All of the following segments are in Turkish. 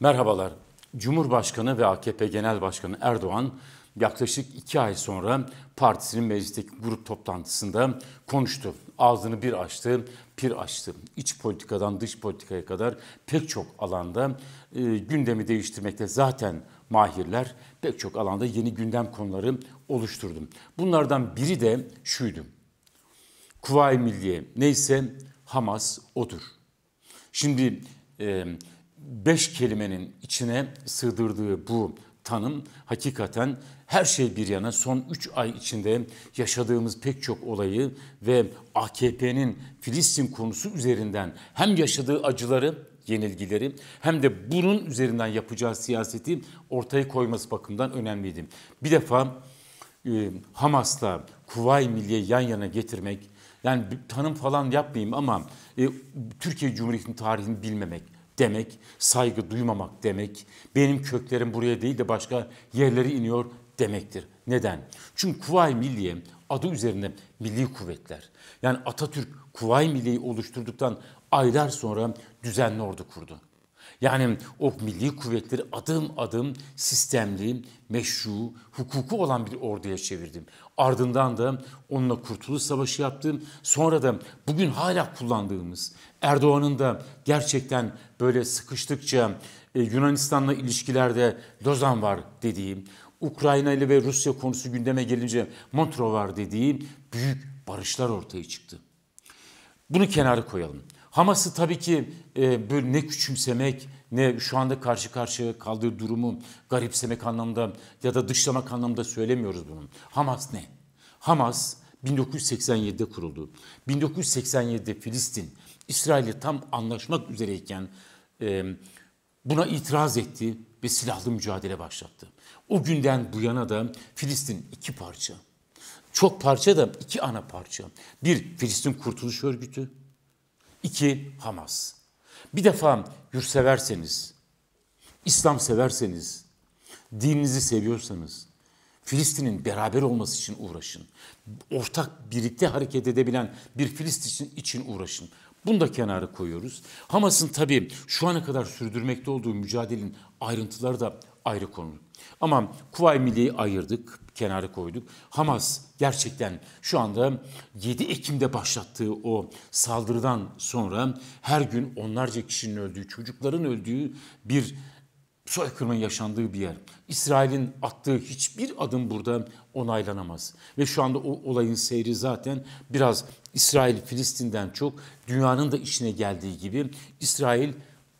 Merhabalar. Cumhurbaşkanı ve AKP Genel Başkanı Erdoğan yaklaşık iki ay sonra partisinin meclisteki grup toplantısında konuştu. Ağzını bir açtı, pir açtı. İç politikadan dış politikaya kadar pek çok alanda e, gündemi değiştirmekte zaten mahirler pek çok alanda yeni gündem konuları oluşturdum. Bunlardan biri de şuydu. Kuvayi Milliye neyse Hamas odur. Şimdi e, beş kelimenin içine sığdırdığı bu tanım hakikaten her şey bir yana son 3 ay içinde yaşadığımız pek çok olayı ve AKP'nin Filistin konusu üzerinden hem yaşadığı acıları yenilgileri hem de bunun üzerinden yapacağı siyaseti ortaya koyması bakımından önemliydi. Bir defa e, Hamas'la Kuvay Milliye yan yana getirmek yani bir tanım falan yapmayayım ama e, Türkiye Cumhuriyeti'nin tarihini bilmemek demek, saygı duymamak demek, benim köklerim buraya değil de başka yerlere iniyor demektir. Neden? Çünkü Kuvayi Milliye adı üzerinde milli kuvvetler. Yani Atatürk Kuvayi Milliye'yi oluşturduktan aylar sonra düzenli ordu kurdu. Yani o oh, milli kuvvetleri adım adım sistemli, meşru, hukuku olan bir orduya çevirdim. Ardından da onunla Kurtuluş Savaşı yaptım. Sonra da bugün hala kullandığımız Erdoğan'ın da gerçekten böyle sıkıştıkça e, Yunanistan'la ilişkilerde Lozan var dediğim, Ukrayna ile ve Rusya konusu gündeme gelince Montreux var dediğim büyük barışlar ortaya çıktı. Bunu kenara koyalım. Hamas'ı tabii ki e, böyle ne küçümsemek ne şu anda karşı karşıya kaldığı durumu garipsemek anlamda ya da dışlamak anlamda söylemiyoruz bunu. Hamas ne? Hamas 1987'de kuruldu. 1987'de Filistin İsrail'le tam anlaşmak üzereyken e, buna itiraz etti ve silahlı mücadele başlattı. O günden bu yana da Filistin iki parça. Çok parça da iki ana parça. Bir Filistin Kurtuluş Örgütü, İki, Hamas. Bir defa yurtseverseniz, İslam severseniz, dininizi seviyorsanız, Filistin'in beraber olması için uğraşın. Ortak birlikte hareket edebilen bir Filistin için uğraşın. Bunu da kenara koyuyoruz. Hamas'ın tabii şu ana kadar sürdürmekte olduğu mücadelenin ayrıntıları da ayrı konu. Ama Kuvay Milli'yi ayırdık, kenara koyduk. Hamas gerçekten şu anda 7 Ekim'de başlattığı o saldırıdan sonra her gün onlarca kişinin öldüğü, çocukların öldüğü bir soykırımın yaşandığı bir yer. İsrail'in attığı hiçbir adım burada onaylanamaz. Ve şu anda o olayın seyri zaten biraz İsrail Filistin'den çok dünyanın da içine geldiği gibi İsrail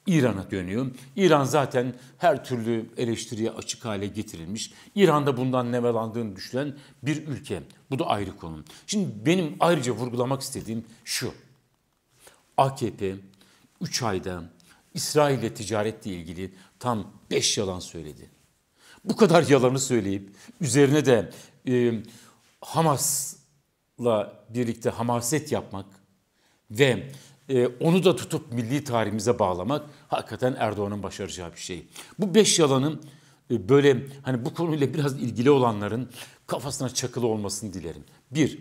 İran'a dönüyorum. İran zaten her türlü eleştiriye açık hale getirilmiş. İran'da bundan nevelandığını düşünen bir ülke. Bu da ayrı konu. Şimdi benim ayrıca vurgulamak istediğim şu. AKP 3 ayda İsrail ile ticaretle ilgili tam 5 yalan söyledi. Bu kadar yalanı söyleyip üzerine de e, Hamas'la birlikte hamaset yapmak ve e, onu da tutup milli tarihimize bağlamak hakikaten Erdoğan'ın başaracağı bir şey. Bu beş yalanın e, böyle hani bu konuyla biraz ilgili olanların kafasına çakılı olmasını dilerim. Bir,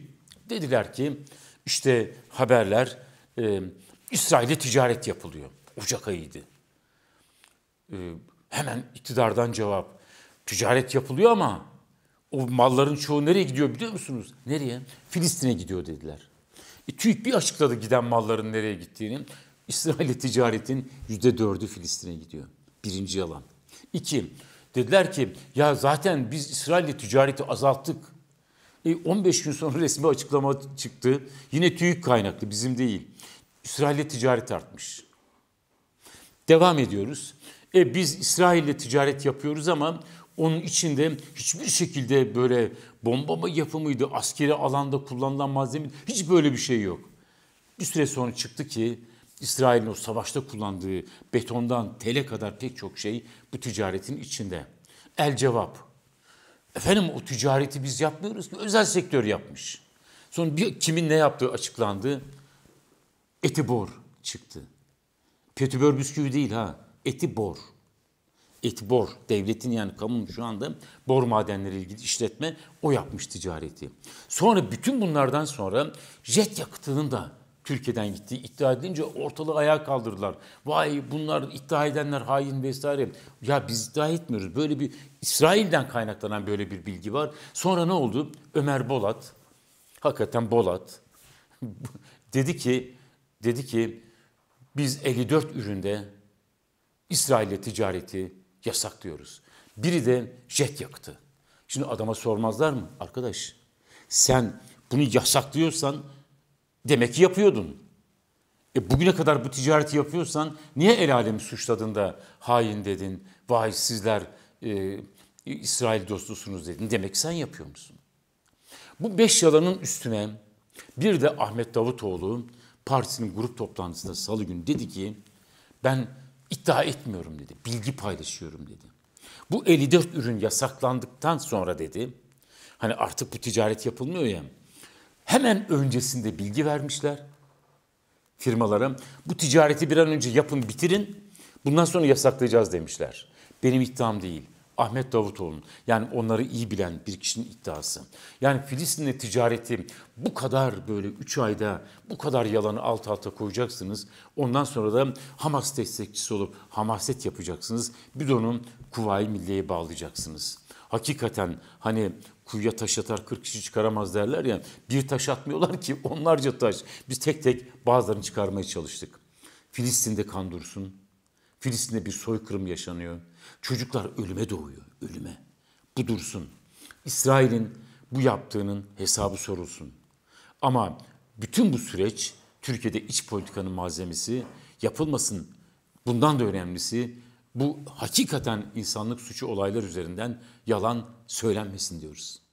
dediler ki işte haberler e, İsrail'e ticaret yapılıyor. Ocak ayıydı. E, hemen iktidardan cevap. Ticaret yapılıyor ama o malların çoğu nereye gidiyor biliyor musunuz? Nereye? Filistin'e gidiyor dediler. E, TÜİK bir açıkladı giden malların nereye gittiğini. İsrail ticaretin yüzde %4'ü Filistin'e gidiyor. Birinci yalan. İki, dediler ki ya zaten biz İsrail ticareti azalttık. E, 15 gün sonra resmi açıklama çıktı. Yine TÜİK kaynaklı bizim değil. İsrail ticaret artmış. Devam ediyoruz. E biz İsrail'le ticaret yapıyoruz ama onun içinde hiçbir şekilde böyle bomba yapımıydı, askeri alanda kullanılan malzeme hiç böyle bir şey yok. Bir süre sonra çıktı ki İsrail'in o savaşta kullandığı betondan tele kadar pek çok şey bu ticaretin içinde. El cevap. Efendim o ticareti biz yapmıyoruz ki özel sektör yapmış. Sonra bir, kimin ne yaptığı açıklandı. Etibor çıktı. Petibör bisküvi değil ha. Etibor. Etbor, devletin yani kamu şu anda bor madenleri ilgili işletme o yapmış ticareti. Sonra bütün bunlardan sonra jet yakıtının da Türkiye'den gittiği iddia edince ortalığı ayağa kaldırdılar. Vay bunlar iddia edenler hain vesaire. Ya biz iddia etmiyoruz. Böyle bir İsrail'den kaynaklanan böyle bir bilgi var. Sonra ne oldu? Ömer Bolat, hakikaten Bolat dedi ki dedi ki biz 54 üründe İsrail'le ticareti yasaklıyoruz. Biri de jet yaktı. Şimdi adama sormazlar mı? Arkadaş sen bunu yasaklıyorsan demek ki yapıyordun. E bugüne kadar bu ticareti yapıyorsan niye el alemi suçladın da hain dedin, vay sizler e, İsrail dostusunuz dedin. Demek ki sen yapıyor musun? Bu beş yalanın üstüne bir de Ahmet Davutoğlu partisinin grup toplantısında salı günü dedi ki ben İddia etmiyorum dedi. Bilgi paylaşıyorum dedi. Bu 54 ürün yasaklandıktan sonra dedi. Hani artık bu ticaret yapılmıyor ya. Hemen öncesinde bilgi vermişler firmalara. Bu ticareti bir an önce yapın bitirin. Bundan sonra yasaklayacağız demişler. Benim iddiam değil. Ahmet Davutoğlu'nun yani onları iyi bilen bir kişinin iddiası. Yani Filistin'le ticareti bu kadar böyle 3 ayda bu kadar yalanı alt alta koyacaksınız. Ondan sonra da Hamas destekçisi olup hamaset yapacaksınız. Bir Bidonun Kuvayi Milliye'ye bağlayacaksınız. Hakikaten hani kuyuya taş atar 40 kişi çıkaramaz derler ya bir taş atmıyorlar ki onlarca taş. Biz tek tek bazılarını çıkarmaya çalıştık. Filistin'de kan dursun, Filistin'de bir soykırım yaşanıyor. Çocuklar ölüme doğuyor, ölüme. Bu dursun. İsrail'in bu yaptığının hesabı sorulsun. Ama bütün bu süreç Türkiye'de iç politikanın malzemesi yapılmasın. Bundan da önemlisi bu hakikaten insanlık suçu olaylar üzerinden yalan söylenmesin diyoruz.